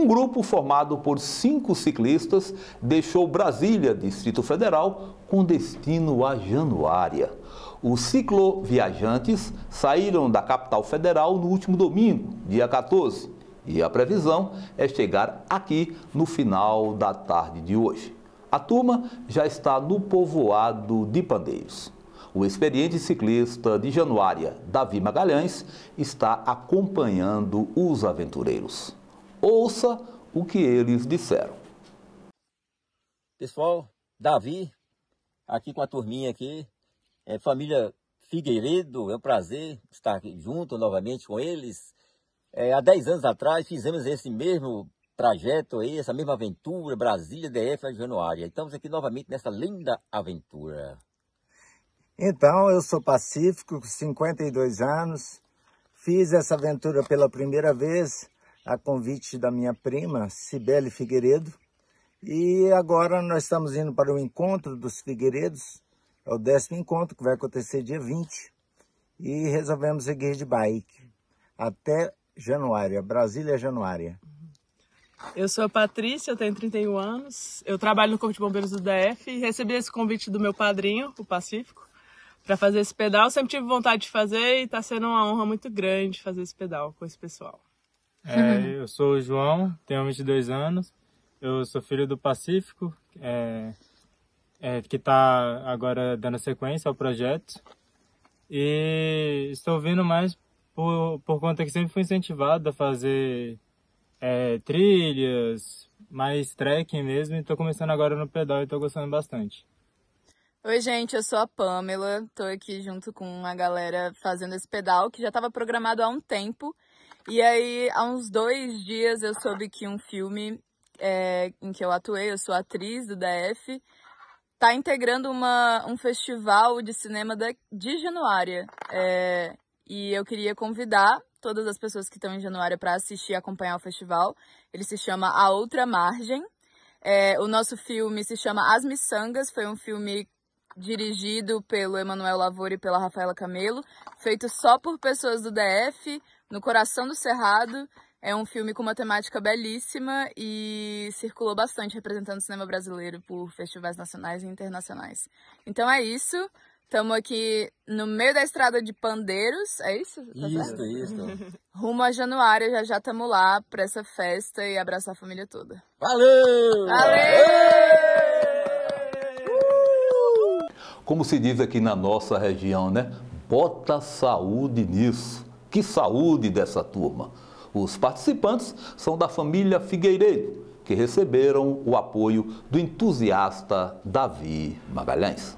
Um grupo formado por cinco ciclistas deixou Brasília, Distrito Federal, com destino a Januária. Os cicloviajantes saíram da capital federal no último domingo, dia 14, e a previsão é chegar aqui no final da tarde de hoje. A turma já está no povoado de Pandeiros. O experiente ciclista de Januária, Davi Magalhães, está acompanhando os aventureiros ouça o que eles disseram. Pessoal, Davi, aqui com a turminha aqui, é família Figueiredo, é um prazer estar junto novamente com eles. É, há 10 anos atrás fizemos esse mesmo trajeto aí, essa mesma aventura, Brasília, DF, Januária. Estamos aqui novamente nessa linda aventura. Então, eu sou Pacífico, 52 anos, fiz essa aventura pela primeira vez a convite da minha prima Cibele Figueiredo. E agora nós estamos indo para o encontro dos Figueiredos, é o décimo encontro que vai acontecer dia 20. E resolvemos seguir de bike até Januária, Brasília, Januária. Eu sou a Patrícia, eu tenho 31 anos, eu trabalho no Corpo de Bombeiros do DF e recebi esse convite do meu padrinho, o Pacífico, para fazer esse pedal. Sempre tive vontade de fazer e está sendo uma honra muito grande fazer esse pedal com esse pessoal. É, uhum. Eu sou o João, tenho 22 anos. Eu sou filho do Pacífico, é, é, que está agora dando sequência ao projeto. E estou vindo mais por, por conta que sempre fui incentivado a fazer é, trilhas, mais trekking mesmo. E estou começando agora no pedal e estou gostando bastante. Oi, gente, eu sou a Pamela. Estou aqui junto com a galera fazendo esse pedal que já estava programado há um tempo e aí, há uns dois dias, eu soube que um filme é, em que eu atuei, eu sou atriz do DF, tá integrando uma, um festival de cinema da, de Januária. É, e eu queria convidar todas as pessoas que estão em Januária para assistir e acompanhar o festival. Ele se chama A Outra Margem. É, o nosso filme se chama As Missangas, foi um filme dirigido pelo Emanuel Lavoro e pela Rafaela Camelo, feito só por pessoas do DF, no Coração do Cerrado é um filme com uma temática belíssima e circulou bastante representando o cinema brasileiro por festivais nacionais e internacionais. Então é isso. Estamos aqui no meio da estrada de Pandeiros, é isso? Tá isso, isso. Rumo a Januária, já já estamos lá para essa festa e abraçar a família toda. Valeu! Valeu! Como se diz aqui na nossa região, né? Bota saúde nisso. Que saúde dessa turma! Os participantes são da família Figueiredo, que receberam o apoio do entusiasta Davi Magalhães.